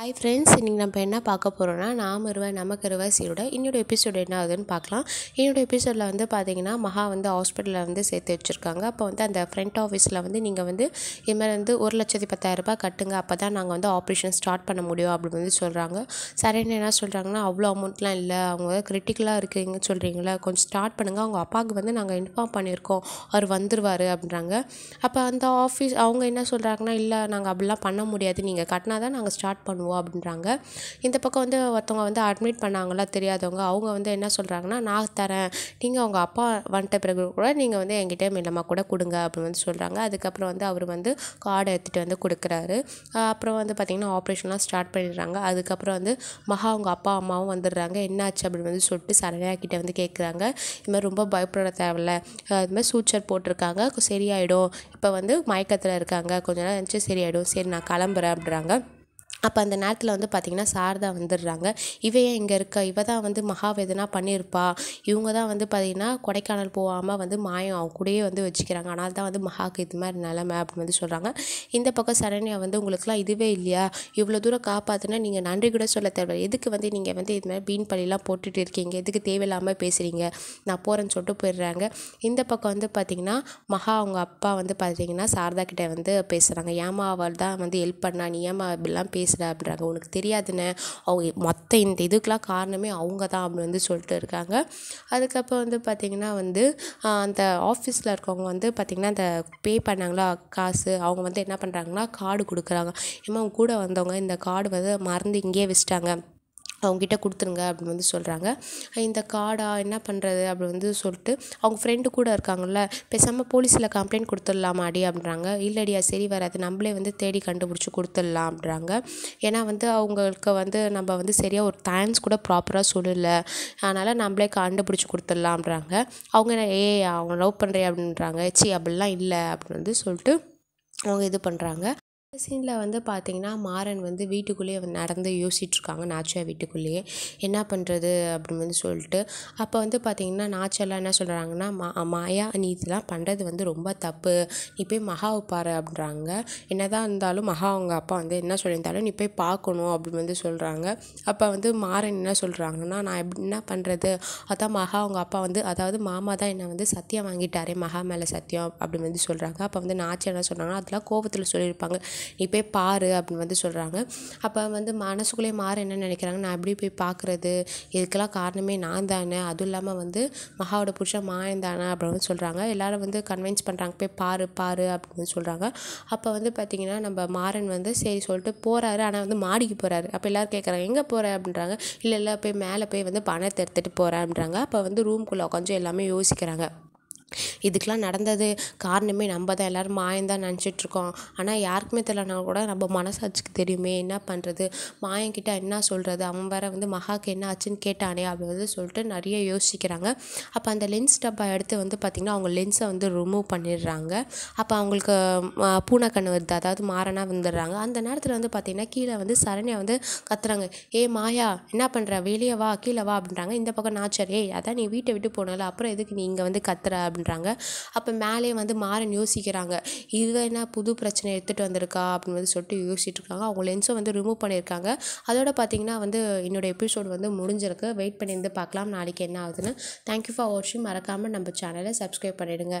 hi friends இன்றைக்கி நம்ம என்ன பார்க்க போகிறோன்னா நாம் இருவர் நமக்கு சீரோட இன்னொரு எபிசோடு என்ன ஆகுதுன்னு பார்க்கலாம் என்னோடய எபிசோடில் வந்து பார்த்தீங்கன்னா மகா வந்து ஹாஸ்பிட்டலில் வந்து சேர்த்து வச்சுருக்காங்க அப்போ வந்து அந்த ஃப்ரண்ட் ஆஃபீஸில் வந்து நீங்கள் வந்து இதுமாதிரி வந்து ஒரு லட்சத்தி பத்தாயிரரூபா கட்டுங்க அப்போ தான் நாங்கள் வந்து ஆப்ரேஷன் ஸ்டார்ட் பண்ண முடியும் அப்படின்னு வந்து சொல்கிறாங்க சரேன்னு என்ன சொல்கிறாங்கன்னா அவ்வளோ அமௌண்ட்லாம் இல்லை அவங்க கிரிட்டிக்கலாக இருக்குங்கன்னு சொல்கிறீங்களா கொஞ்சம் ஸ்டார்ட் பண்ணுங்கள் அவங்க அப்பாவுக்கு வந்து நாங்கள் இன்ஃபார்ம் பண்ணியிருக்கோம் அவர் வந்துடுவார் அப்படின்றாங்க அப்போ அந்த ஆஃபீஸ் அவங்க என்ன சொல்கிறாங்கன்னா இல்லை நாங்கள் அப்படிலாம் பண்ண முடியாது நீங்கள் கட்டினா தான் நாங்கள் ஸ்டார்ட் பண்ணுவோம் பண்ணுவோம் அப்படின்றாங்க இந்த பக்கம் வந்து ஒருத்தவங்க வந்து அட்மிட் பண்ணாங்களா தெரியாதவங்க அவங்க வந்து என்ன சொல்கிறாங்கன்னா நான் தரேன் நீங்கள் அவங்க அப்பா வந்துட்ட பிறகு கூட நீங்கள் வந்து என்கிட்ட மில்லமாக கூட கொடுங்க அப்படின்னு வந்து சொல்கிறாங்க அதுக்கப்புறம் வந்து அவர் வந்து கார்டை எடுத்துகிட்டு வந்து கொடுக்குறாரு அப்புறம் வந்து பார்த்திங்கன்னா ஆப்ரேஷன்லாம் ஸ்டார்ட் பண்ணிடுறாங்க அதுக்கப்புறம் வந்து மகா அவங்க அப்பா அம்மாவும் வந்துடுறாங்க என்னாச்சு அப்படின்னு வந்து சொல்லிட்டு சரண்யா கிட்டே வந்து கேட்குறாங்க இது மாதிரி ரொம்ப பயப்பட தேவையில்ல அது மாதிரி சூச்சர் போட்டிருக்காங்க சரியாயிடும் இப்போ வந்து மயக்கத்தில் இருக்காங்க கொஞ்ச நேரம் இருந்துச்சு சரியாயிடும் சரி நான் கிளம்புறேன் அப்படின்றாங்க அப்போ அந்த நேரத்தில் வந்து பார்த்திங்கன்னா சாரதா வந்துடுறாங்க இவ ஏன் இங்கே இருக்கா இவ தான் வந்து மகாவ் பண்ணியிருப்பா இவங்க தான் வந்து பார்த்திங்கன்னா கொடைக்கானல் போகாமல் வந்து மாயம் அவங்க கூடயே வந்து வச்சுக்கிறாங்க ஆனால் தான் வந்து மகாவுக்கு இது மாதிரி நிலமை அப்படின்னு வந்து சொல்கிறாங்க இந்த பக்கம் சரண்யா வந்து உங்களுக்குலாம் இதுவே இல்லையா இவ்வளோ தூரம் காப்பாற்றினா நீங்கள் நன்றி கூட சொல்ல தேவை எதுக்கு வந்து நீங்கள் வந்து இது மாதிரி பீன் பள்ளிலாம் போட்டுட்டு இருக்கீங்க எதுக்கு தேவையில்லாமல் பேசுகிறீங்க நான் போகிறேன்னு சொல்லிட்டு போயிடுறாங்க இந்த பக்கம் வந்து பார்த்திங்கன்னா மகா அவங்க அப்பா வந்து பார்த்திங்கன்னா சாரதா கிட்டே வந்து பேசுகிறாங்க ஏமா அவள் தான் வந்து ஹெல்ப் பண்ணா நீ ஏமா இப்படிலாம் பேச பேசுகிற அப்படின்றாங்க உனக்கு தெரியாதுன்னு அவங்க மொத்த இந்த இதுக்கெலாம் காரணமே அவங்க தான் அப்படின்னு வந்து சொல்லிட்டு இருக்காங்க அதுக்கப்புறம் வந்து பார்த்திங்கன்னா வந்து அந்த ஆஃபீஸில் இருக்கவங்க வந்து பார்த்திங்கன்னா அந்த பே பண்ணாங்களா காசு அவங்க வந்து என்ன பண்ணுறாங்கன்னா கார்டு கொடுக்குறாங்க இனிமேல் கூட வந்தவங்க இந்த கார்டு வந்து மறந்து இங்கேயே வச்சுட்டாங்க அவங்ககிட்ட கொடுத்துருங்க அப்படின்னு வந்து சொல்கிறாங்க இந்த கார்டா என்ன பண்ணுறது அப்படி வந்து சொல்லிட்டு அவங்க ஃப்ரெண்டு கூட இருக்காங்கள்ல பேசாமல் போலீஸில் கம்ப்ளைண்ட் கொடுத்துடலாமா அடி அப்படின்றாங்க இல்லடியா சரி வராது நம்மளே வந்து தேடி கண்டுபிடிச்சி கொடுத்துடலாம் அப்படின்றாங்க ஏன்னா வந்து அவங்களுக்கு வந்து நம்ம வந்து சரியாக ஒரு தேங்க்ஸ் கூட ப்ராப்பராக சொல்லலை அதனால் நம்மளே கண்டுபிடிச்சி கொடுத்துடலாம்ன்றாங்க அவங்க ஏ அவங்க லவ் பண்ணுறே அப்படின்றாங்க சி அப்படிலாம் இல்லை அப்படின்னு வந்து சொல்லிட்டு அவங்க இது பண்ணுறாங்க இந்த சீனில் வந்து பார்த்தீங்கன்னா மாறன் வந்து வீட்டுக்குள்ளேயே நடந்து யோசிச்சுட்ருக்காங்க நாச்சா வீட்டுக்குள்ளேயே என்ன பண்ணுறது அப்படின்னு வந்து சொல்லிட்டு அப்போ வந்து பார்த்தீங்கன்னா நாச்செல்லாம் என்ன சொல்கிறாங்கன்னா மா மாயா நீ இதெல்லாம் பண்ணுறது வந்து ரொம்ப தப்பு நீ போய் மகாவை பாரு அப்படின்றாங்க என்ன தான் இருந்தாலும் மகா அவங்க அப்பா வந்து என்ன சொல்லியிருந்தாலும் நீ போய் பார்க்கணும் அப்படின்னு வந்து சொல்கிறாங்க அப்போ வந்து மாறன் என்ன சொல்கிறாங்கன்னா நான் எப்படி என்ன பண்ணுறது அதான் மகா அவங்க அப்பா வந்து அதாவது மாமா தான் என்னை வந்து சத்தியம் வாங்கிட்டாரே மகா மேலே சத்தியம் அப்படின்னு வந்து சொல்கிறாங்க அப்போ வந்து நாச்சா என்ன சொல்கிறாங்கன்னா அதெல்லாம் கோபத்தில் சொல்லியிருப்பாங்க நீ போய் பாரு அப்படின்னு வந்து சொல்கிறாங்க அப்போ வந்து மனசுக்குள்ளேயே மாறு என்ன நினைக்கிறாங்க நான் எப்படி போய் பார்க்குறது இதுக்கெல்லாம் காரணமே நான் தானே அதுவும் இல்லாமல் வந்து மகாவோட புருஷன் மாயன் தானே அப்படின்னு சொல்கிறாங்க எல்லோரும் வந்து கன்வின்ஸ் பண்ணுறாங்க போய் பாரு பாரு அப்படின்னு சொல்கிறாங்க அப்போ வந்து பார்த்திங்கன்னா நம்ம மாறன் வந்து சரி சொல்லிட்டு போகிறாரு ஆனால் வந்து மாடிக்கு போகிறாரு அப்போ எல்லோரும் கேட்குறாங்க எங்கே போகிற அப்படின்றாங்க இல்லை இல்லை போய் மேலே போய் வந்து பணத்தை எடுத்துகிட்டு போகிறேன் அப்படின்றாங்க அப்போ வந்து ரூம்குள்ளே உட்காந்து எல்லாமே யோசிக்கிறாங்க இதுக்கெலாம் நடந்தது காரணமே நம்ம தான் எல்லோரும் மாயந்தான் தான் நினச்சிட்ருக்கோம் ஆனால் யாருக்குமே தெரியலனா கூட நம்ம மனசாட்சிக்கு தெரியுமே என்ன பண்ணுறது கிட்டே என்ன சொல்கிறது அவன் வேற வந்து மகாக்கு என்ன ஆச்சுன்னு கேட்டானே அப்படின்னு சொல்லிட்டு நிறைய யோசிக்கிறாங்க அப்போ அந்த லென்ஸ் டப்பா எடுத்து வந்து பார்த்திங்கன்னா அவங்க லென்ஸை வந்து ரிமூவ் பண்ணிடுறாங்க அப்போ அவங்களுக்கு பூனை கண்ணு வருது அதாவது மாறனா வந்துடுறாங்க அந்த நேரத்தில் வந்து பார்த்திங்கன்னா கீழே வந்து சரணியை வந்து கத்துறாங்க ஏ மாயா என்ன பண்ணுற வெளியே வா கீழே வா அப்படின்றாங்க இந்த பக்கம் நாச்சர் ஏ அதான் நீ வீட்டை விட்டு போனால அப்புறம் எதுக்கு நீ இங்கே வந்து கத்துற அப்படின்றாங்க அப்போ மேலே வந்து மாறன் யோசிக்கிறாங்க இது என்ன புது பிரச்சனை எடுத்துகிட்டு வந்திருக்கா அப்படின்னு வந்து சொல்லிட்டு யோசிச்சுட்டு இருக்காங்க அவங்க லென்ஸும் வந்து ரிமூவ் பண்ணியிருக்காங்க அதோட பார்த்தீங்கன்னா வந்து என்னோடய எபிசோடு வந்து முடிஞ்சிருக்கு வெயிட் பண்ணியிருந்து பார்க்கலாம் நாளைக்கு என்ன ஆகுதுன்னு தேங்க்யூ ஃபார் வாட்சிங் மறக்காமல் நம்ம சேனலை சப்ஸ்கிரைப் பண்ணிவிடுங்க